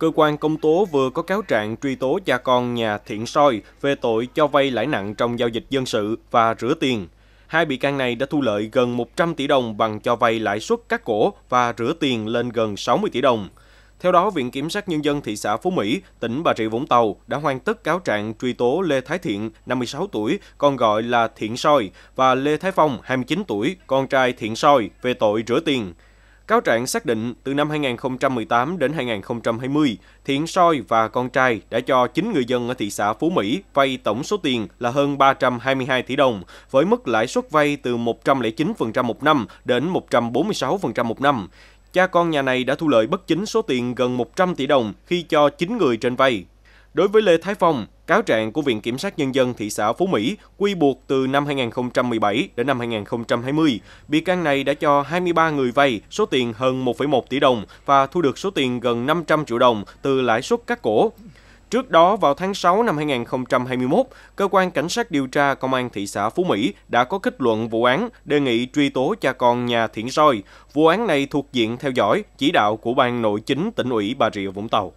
cơ quan công tố vừa có cáo trạng truy tố cha con nhà Thiện Soi về tội cho vay lãi nặng trong giao dịch dân sự và rửa tiền. Hai bị can này đã thu lợi gần 100 tỷ đồng bằng cho vay lãi suất cắt cổ và rửa tiền lên gần 60 tỷ đồng. Theo đó, Viện Kiểm sát Nhân dân thị xã Phú Mỹ, tỉnh Bà Rịa Vũng Tàu đã hoàn tất cáo trạng truy tố Lê Thái Thiện, 56 tuổi, còn gọi là Thiện Soi, và Lê Thái Phong, 29 tuổi, con trai Thiện Soi, về tội rửa tiền. Cáo trạng xác định từ năm 2018 đến 2020, Thiện Soi và con trai đã cho 9 người dân ở thị xã Phú Mỹ vay tổng số tiền là hơn 322 tỷ đồng, với mức lãi suất vay từ 109% một năm đến 146% một năm. Cha con nhà này đã thu lợi bất chính số tiền gần 100 tỷ đồng khi cho 9 người trên vay Đối với Lê Thái Phong, cáo trạng của Viện Kiểm sát Nhân dân thị xã Phú Mỹ quy buộc từ năm 2017 đến năm 2020, bị can này đã cho 23 người vay số tiền hơn 1,1 tỷ đồng và thu được số tiền gần 500 triệu đồng từ lãi suất cắt cổ. Trước đó vào tháng 6 năm 2021, cơ quan cảnh sát điều tra công an thị xã Phú Mỹ đã có kết luận vụ án đề nghị truy tố cha con nhà Thiển Soi. Vụ án này thuộc diện theo dõi chỉ đạo của ban nội chính tỉnh ủy Bà Rịa Vũng Tàu.